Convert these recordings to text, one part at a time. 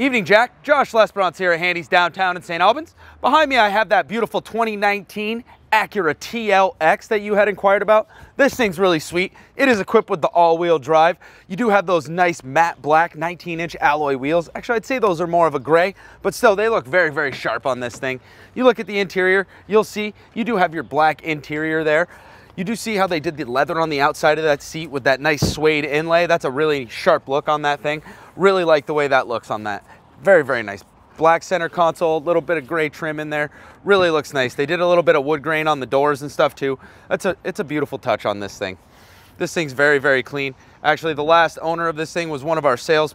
Evening, Jack. Josh Lesperance here at Handy's downtown in St. Albans. Behind me, I have that beautiful 2019 Acura TLX that you had inquired about. This thing's really sweet. It is equipped with the all-wheel drive. You do have those nice matte black 19-inch alloy wheels. Actually, I'd say those are more of a gray, but still, they look very, very sharp on this thing. You look at the interior, you'll see you do have your black interior there. You do see how they did the leather on the outside of that seat with that nice suede inlay. That's a really sharp look on that thing. Really like the way that looks on that. Very, very nice. Black center console, a little bit of gray trim in there. Really looks nice. They did a little bit of wood grain on the doors and stuff too. That's a, it's a beautiful touch on this thing. This thing's very, very clean. Actually, the last owner of this thing was one of our sales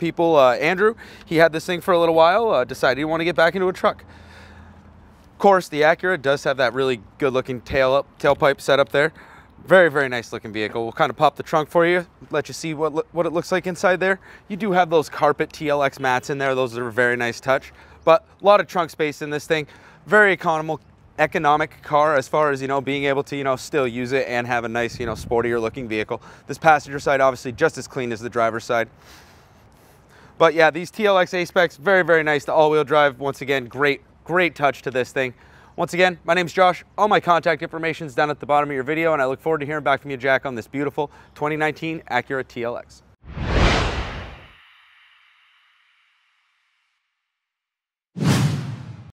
people, uh, Andrew. He had this thing for a little while, uh, decided he wanted to get back into a truck course, the Acura does have that really good looking tail up, tailpipe set up there. Very, very nice looking vehicle. We'll kind of pop the trunk for you, let you see what, what it looks like inside there. You do have those carpet TLX mats in there. Those are a very nice touch, but a lot of trunk space in this thing. Very economical, economic car as far as, you know, being able to, you know, still use it and have a nice, you know, sportier looking vehicle. This passenger side, obviously just as clean as the driver's side. But yeah, these TLX A-Specs, very, very nice. The all-wheel drive, once again, great great touch to this thing. Once again, my name's Josh. All my contact information is down at the bottom of your video, and I look forward to hearing back from you, Jack, on this beautiful 2019 Acura TLX.